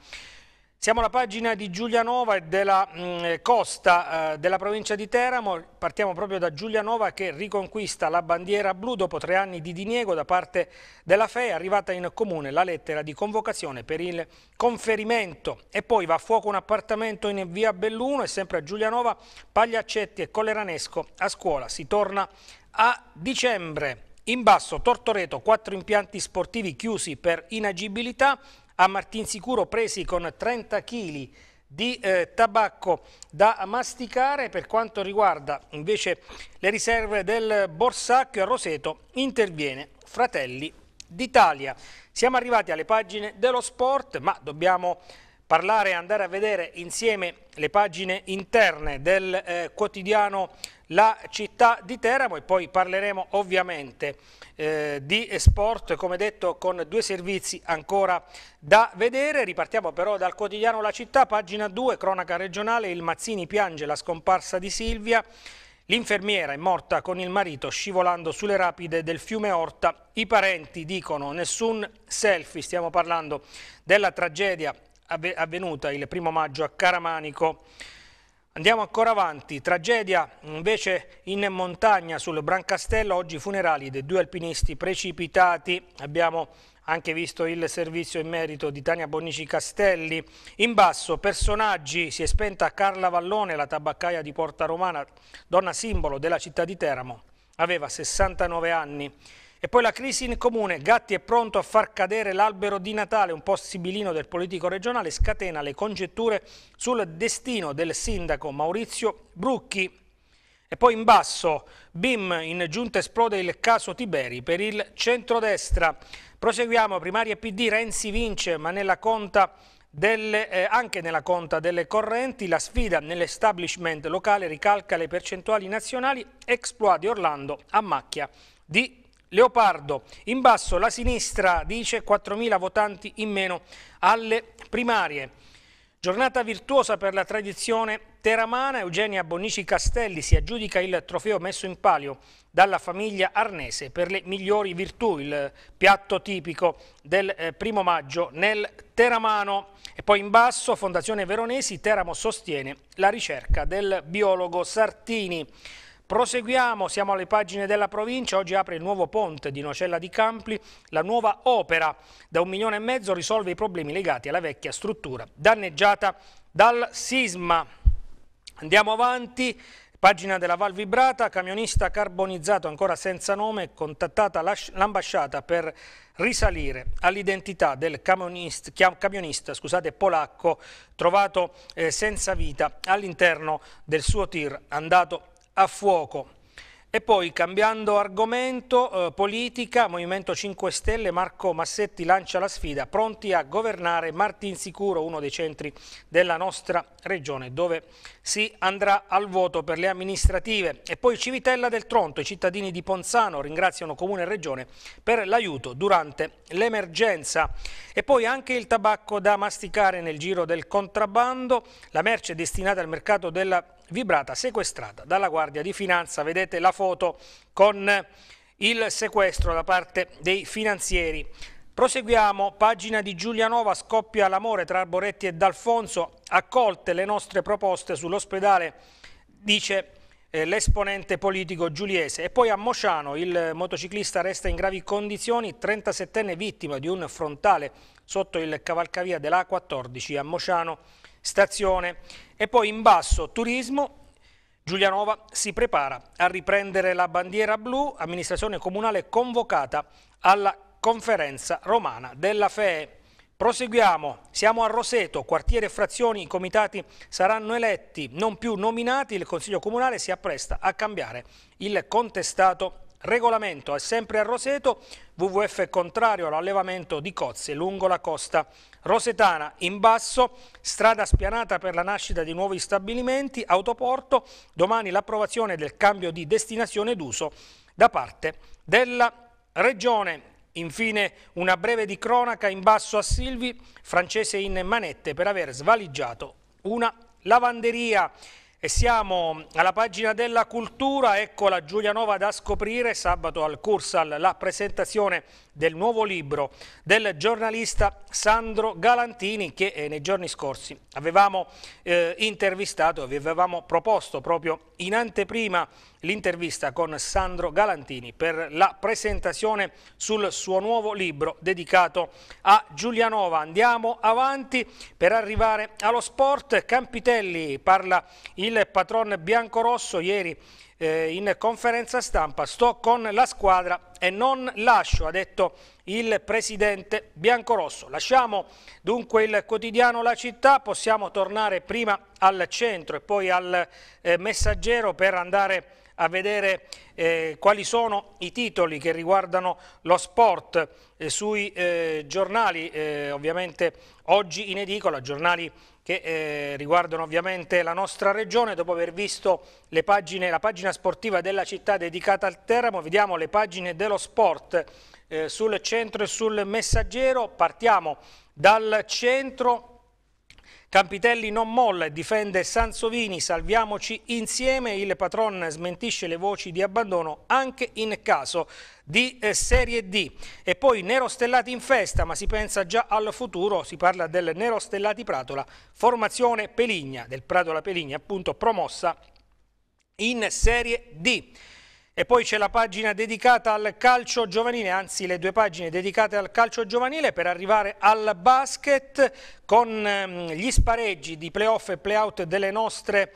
Siamo alla pagina di Giulianova e della mh, mm, costa eh, della provincia di Teramo, partiamo proprio da Giulianova che riconquista la bandiera blu dopo tre anni di diniego da parte della FE, è arrivata in comune la lettera di convocazione per il conferimento e poi va a fuoco un appartamento in via Belluno e sempre a Giulianova, Pagliaccetti e Colleranesco a scuola, si torna a dicembre. In basso Tortoreto, quattro impianti sportivi chiusi per inagibilità, a Martinsicuro presi con 30 kg di eh, tabacco da masticare. Per quanto riguarda invece le riserve del Borsacchio a Roseto interviene Fratelli d'Italia. Siamo arrivati alle pagine dello sport ma dobbiamo parlare e andare a vedere insieme le pagine interne del eh, quotidiano La Città di Teramo e poi parleremo ovviamente eh, di sport, come detto, con due servizi ancora da vedere. Ripartiamo però dal quotidiano La Città, pagina 2, cronaca regionale, il Mazzini piange la scomparsa di Silvia. L'infermiera è morta con il marito scivolando sulle rapide del fiume Orta. I parenti dicono nessun selfie, stiamo parlando della tragedia avvenuta il primo maggio a Caramanico. Andiamo ancora avanti, tragedia invece in montagna sul Brancastello, oggi funerali dei due alpinisti precipitati, abbiamo anche visto il servizio in merito di Tania Bonici Castelli, in basso personaggi, si è spenta Carla Vallone, la tabaccaia di Porta Romana, donna simbolo della città di Teramo, aveva 69 anni. E poi la crisi in comune, Gatti è pronto a far cadere l'albero di Natale, un po' sibilino del politico regionale, scatena le congetture sul destino del sindaco Maurizio Brucchi. E poi in basso, BIM, in giunta esplode il caso Tiberi per il centrodestra. Proseguiamo, primaria PD, Renzi vince, ma nella conta delle, eh, anche nella conta delle correnti la sfida nell'establishment locale ricalca le percentuali nazionali, exploit Orlando a macchia di Leopardo, in basso la sinistra dice 4.000 votanti in meno alle primarie. Giornata virtuosa per la tradizione teramana, Eugenia Bonici Castelli si aggiudica il trofeo messo in palio dalla famiglia arnese per le migliori virtù, il piatto tipico del eh, primo maggio nel teramano. E poi in basso, Fondazione Veronesi, Teramo sostiene la ricerca del biologo Sartini. Proseguiamo, siamo alle pagine della provincia, oggi apre il nuovo ponte di Nocella di Campli, la nuova opera da un milione e mezzo risolve i problemi legati alla vecchia struttura danneggiata dal sisma. Andiamo avanti, pagina della Val Vibrata, camionista carbonizzato ancora senza nome, contattata l'ambasciata per risalire all'identità del camionista, camionista scusate, polacco trovato eh, senza vita all'interno del suo tir andato a fuoco. E poi, cambiando argomento, eh, politica, Movimento 5 Stelle, Marco Massetti lancia la sfida, pronti a governare Martinsicuro, uno dei centri della nostra regione, dove si andrà al voto per le amministrative. E poi Civitella del Tronto, i cittadini di Ponzano ringraziano Comune e Regione per l'aiuto durante l'emergenza. E poi anche il tabacco da masticare nel giro del contrabbando, la merce destinata al mercato della vibrata sequestrata dalla Guardia di Finanza. Vedete la foto con il sequestro da parte dei finanzieri. Proseguiamo, pagina di Giulianova, scoppia l'amore tra Arboretti e D'Alfonso, accolte le nostre proposte sull'ospedale, dice eh, l'esponente politico giuliese. E poi a Mociano il motociclista resta in gravi condizioni, 37enne vittima di un frontale sotto il cavalcavia della A14 a Mociano stazione. E poi in basso turismo, Giulianova si prepara a riprendere la bandiera blu, amministrazione comunale convocata alla conferenza romana della FEE. Proseguiamo, siamo a Roseto, quartiere e frazioni, i comitati saranno eletti, non più nominati, il Consiglio Comunale si appresta a cambiare il contestato Regolamento è sempre a Roseto, WWF è contrario all'allevamento di cozze lungo la costa rosetana. In basso, strada spianata per la nascita di nuovi stabilimenti, autoporto, domani l'approvazione del cambio di destinazione d'uso da parte della Regione. Infine una breve di cronaca in basso a Silvi, francese in manette per aver svaligiato una lavanderia. E siamo alla pagina della cultura, ecco la Giulia Nova da scoprire, sabato al Cursal la presentazione del nuovo libro del giornalista Sandro Galantini che eh, nei giorni scorsi avevamo eh, intervistato e vi avevamo proposto proprio in anteprima l'intervista con Sandro Galantini per la presentazione sul suo nuovo libro dedicato a Giulianova. Andiamo avanti per arrivare allo sport. Campitelli parla il patron biancorosso ieri eh, in conferenza stampa. Sto con la squadra e non lascio, ha detto il presidente biancorosso. Lasciamo dunque il quotidiano La Città, possiamo tornare prima al centro e poi al eh, messaggero per andare a a vedere eh, quali sono i titoli che riguardano lo sport eh, sui eh, giornali, eh, ovviamente oggi in edicola, giornali che eh, riguardano ovviamente la nostra regione. Dopo aver visto pagine, la pagina sportiva della città dedicata al Teramo, vediamo le pagine dello sport sul centro e sul messaggero. Partiamo dal centro Campitelli non molla e difende Sansovini, salviamoci insieme, il patron smentisce le voci di abbandono anche in caso di eh, Serie D. E poi Nero Stellati in festa, ma si pensa già al futuro, si parla del Nero Stellati Pratola, formazione Peligna, del Pratola Peligna appunto promossa in Serie D. E poi c'è la pagina dedicata al calcio giovanile, anzi le due pagine dedicate al calcio giovanile per arrivare al basket con ehm, gli spareggi di playoff e playout delle nostre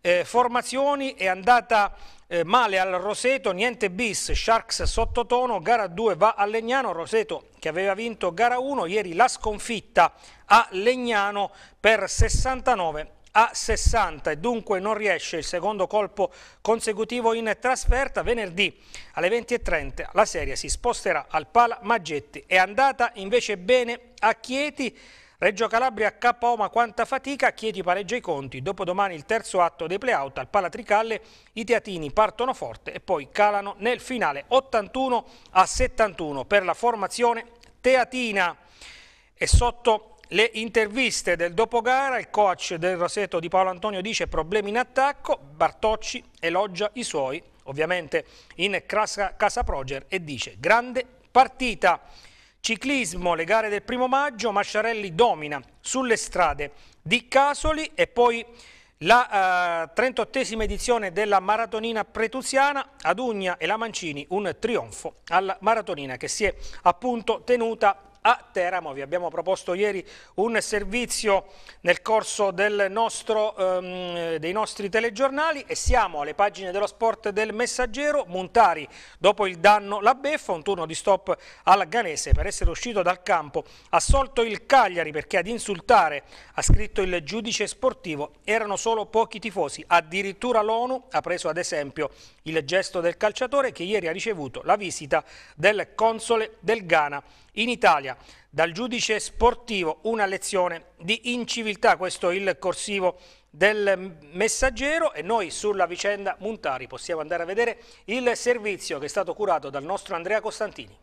eh, formazioni. È andata eh, male al Roseto, niente bis, Sharks sottotono, gara 2 va a Legnano, Roseto che aveva vinto gara 1, ieri la sconfitta a Legnano per 69 a 60 e dunque non riesce il secondo colpo consecutivo in trasferta. Venerdì alle 20.30 la serie si sposterà al Pala Maggetti. È andata invece bene a Chieti. Reggio Calabria KO ma quanta fatica, Chieti pareggia i conti, dopodomani il terzo atto dei playout al Palatricalle, i teatini partono forte e poi calano nel finale 81 a 71 per la formazione teatina e sotto le interviste del dopogara, il coach del Roseto di Paolo Antonio dice problemi in attacco, Bartocci elogia i suoi, ovviamente in Casa, casa Proger e dice grande partita. Ciclismo, le gare del primo maggio, Masciarelli domina sulle strade di Casoli e poi la eh, 38esima edizione della maratonina pretuziana, Adugna e la Mancini, un trionfo alla maratonina che si è appunto tenuta a Teramo. Vi abbiamo proposto ieri un servizio nel corso nostro, um, dei nostri telegiornali e siamo alle pagine dello sport del Messaggero. Montari, dopo il danno la beffa, un turno di stop al Ganese per essere uscito dal campo. Assolto il Cagliari perché ad insultare, ha scritto il giudice sportivo, erano solo pochi tifosi. Addirittura l'ONU ha preso ad esempio il gesto del calciatore che ieri ha ricevuto la visita del console del Ghana in Italia dal giudice sportivo una lezione di inciviltà, questo è il corsivo del messaggero e noi sulla vicenda Muntari possiamo andare a vedere il servizio che è stato curato dal nostro Andrea Costantini.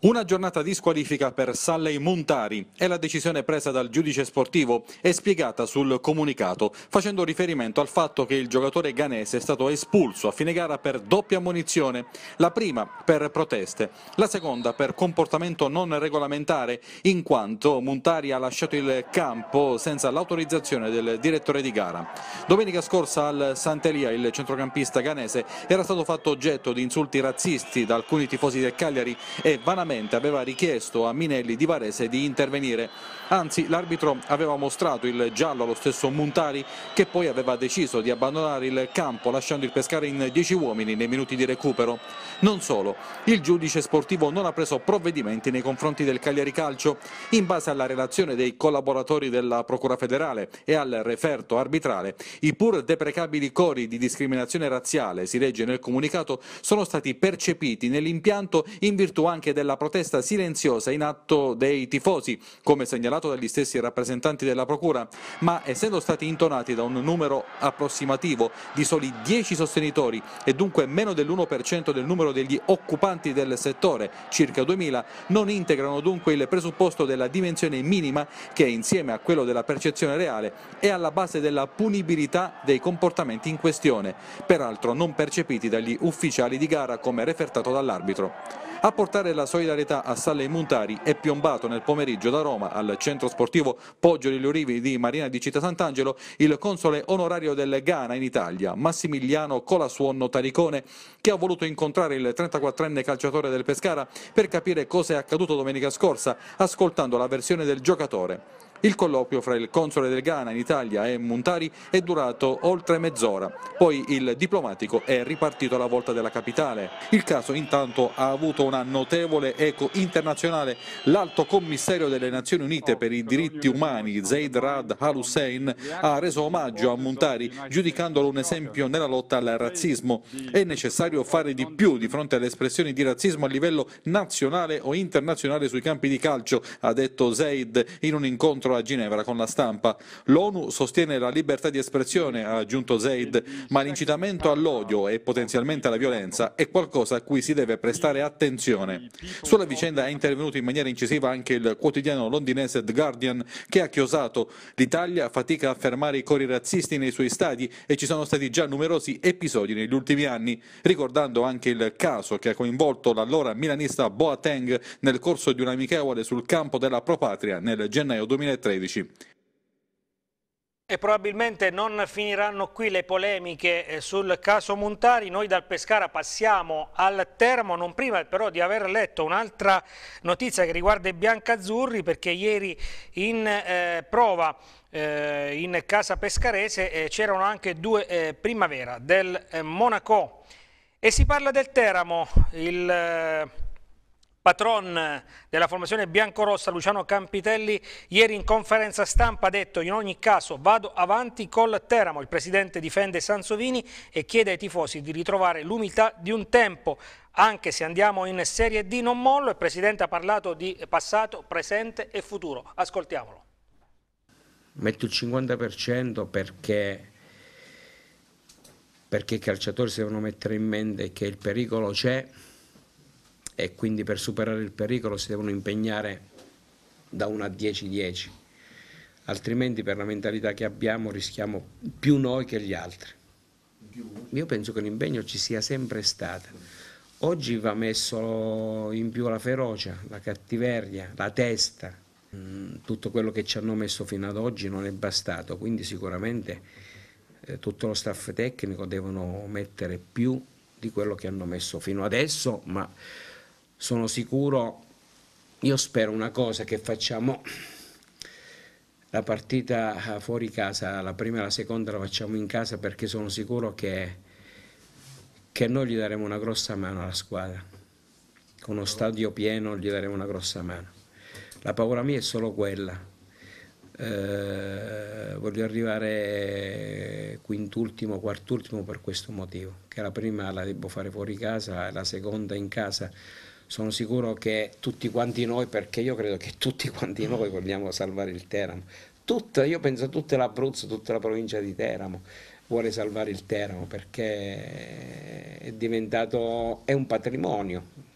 Una giornata di squalifica per Sallei Montari è la decisione presa dal giudice sportivo e spiegata sul comunicato, facendo riferimento al fatto che il giocatore ganese è stato espulso a fine gara per doppia munizione, la prima per proteste, la seconda per comportamento non regolamentare, in quanto Montari ha lasciato il campo senza l'autorizzazione del direttore di gara. Domenica scorsa al Santelia il centrocampista ganese era stato fatto oggetto di insulti razzisti da alcuni tifosi del Cagliari e vanamente Parlamente aveva richiesto a Minelli di Varese di intervenire anzi l'arbitro aveva mostrato il giallo allo stesso Montari che poi aveva deciso di abbandonare il campo lasciando il pescare in 10 uomini nei minuti di recupero. Non solo, il giudice sportivo non ha preso provvedimenti nei confronti del Cagliari Calcio. In base alla relazione dei collaboratori della Procura federale e al referto arbitrale, i pur deprecabili cori di discriminazione razziale, si legge nel comunicato, sono stati percepiti nell'impianto in virtù anche della protesta silenziosa in atto dei tifosi, come segnalato dichiarato dagli stessi rappresentanti della Procura, ma essendo stati intonati da un numero approssimativo di soli 10 sostenitori e dunque meno dell'1% del numero degli occupanti del settore, circa 2.000, non integrano dunque il presupposto della dimensione minima che insieme a quello della percezione reale è alla base della punibilità dei comportamenti in questione, peraltro non percepiti dagli ufficiali di gara come refertato dall'arbitro. A portare la solidarietà a Salle Montari è piombato nel pomeriggio da Roma al centro sportivo Poggio degli Olivi di Marina di Città Sant'Angelo il console onorario del Ghana in Italia, Massimiliano Colasuonno Taricone, che ha voluto incontrare il 34enne calciatore del Pescara per capire cosa è accaduto domenica scorsa, ascoltando la versione del giocatore. Il colloquio fra il console del Ghana in Italia e Muntari è durato oltre mezz'ora, poi il diplomatico è ripartito alla volta della capitale. Il caso intanto ha avuto una notevole eco internazionale. L'alto commissario delle Nazioni Unite per i diritti umani, Zaid Rad Al-Hussein, ha reso omaggio a Muntari giudicandolo un esempio nella lotta al razzismo. È necessario fare di più di fronte alle espressioni di razzismo a livello nazionale o internazionale sui campi di calcio, ha detto Zaid in un incontro incontro a Ginevra con la stampa. L'ONU sostiene la libertà di espressione, ha aggiunto Zaid, ma l'incitamento all'odio e potenzialmente alla violenza è qualcosa a cui si deve prestare attenzione. Sulla vicenda è intervenuto in maniera incisiva anche il quotidiano londinese The Guardian che ha chiosato l'Italia fatica a fermare i cori razzisti nei suoi stadi e ci sono stati già numerosi episodi negli ultimi anni, ricordando anche il caso che ha coinvolto l'allora milanista Boateng nel corso di un amichevole sul campo della Propatria nel gennaio 2013 2013. E probabilmente non finiranno qui le polemiche eh, sul caso Montari. Noi dal Pescara passiamo al Termo, non prima però di aver letto un'altra notizia che riguarda i biancazzurri, perché ieri in eh, prova eh, in casa pescarese eh, c'erano anche due eh, primavera del eh, Monaco. E si parla del Teramo, il patron eh, della formazione biancorossa Luciano Campitelli ieri in conferenza stampa ha detto in ogni caso vado avanti col Teramo. Il presidente difende Sansovini e chiede ai tifosi di ritrovare l'umiltà di un tempo anche se andiamo in Serie D non mollo. Il Presidente ha parlato di passato, presente e futuro. Ascoltiamolo. Metto il 50% perché, perché i calciatori si devono mettere in mente che il pericolo c'è e quindi per superare il pericolo si devono impegnare da 1 a 10-10, altrimenti per la mentalità che abbiamo rischiamo più noi che gli altri. Io penso che l'impegno ci sia sempre stato. Oggi va messo in più la ferocia, la cattiveria, la testa. Mm, tutto quello che ci hanno messo fino ad oggi non è bastato, quindi sicuramente eh, tutto lo staff tecnico devono mettere più di quello che hanno messo fino adesso, ma sono sicuro, io spero una cosa che facciamo la partita fuori casa, la prima e la seconda la facciamo in casa perché sono sicuro che, che noi gli daremo una grossa mano alla squadra, con uno stadio pieno gli daremo una grossa mano. La paura mia è solo quella. Eh, voglio arrivare quintultimo, quartultimo per questo motivo, che la prima la devo fare fuori casa, la seconda in casa sono sicuro che tutti quanti noi, perché io credo che tutti quanti mm. noi vogliamo salvare il Teramo, tutta, io penso tutta l'Abruzzo, tutta la provincia di Teramo vuole salvare il Teramo perché è diventato, è un patrimonio.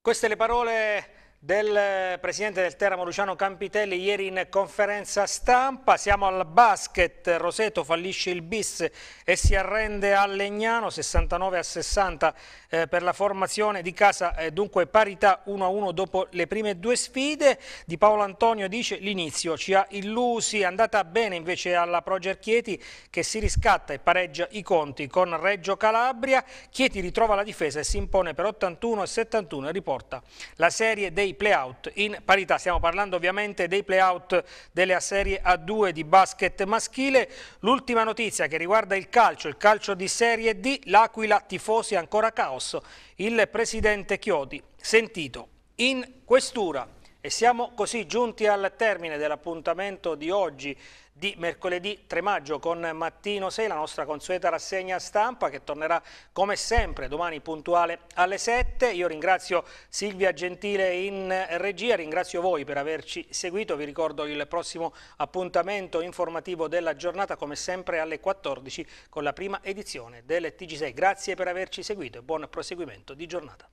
Queste le parole del presidente del Teramo Luciano Campitelli ieri in conferenza stampa. Siamo al basket, Roseto fallisce il bis e si arrende a Legnano 69 a 60 eh, per la formazione di casa, eh, dunque parità 1 a 1 dopo le prime due sfide. Di Paolo Antonio dice l'inizio ci ha illusi, è andata bene invece alla Proger Chieti che si riscatta e pareggia i conti con Reggio Calabria. Chieti ritrova la difesa e si impone per 81 a 71 e riporta la serie dei dei playout in parità. Stiamo parlando ovviamente dei playout della Serie A2 di basket maschile. L'ultima notizia che riguarda il calcio, il calcio di Serie D, l'Aquila tifosi ancora caos. Il presidente Chiodi, sentito in questura. E siamo così giunti al termine dell'appuntamento di oggi di mercoledì 3 maggio con Mattino 6, la nostra consueta rassegna stampa che tornerà come sempre domani puntuale alle 7. Io ringrazio Silvia Gentile in regia, ringrazio voi per averci seguito, vi ricordo il prossimo appuntamento informativo della giornata come sempre alle 14 con la prima edizione del TG6. Grazie per averci seguito e buon proseguimento di giornata.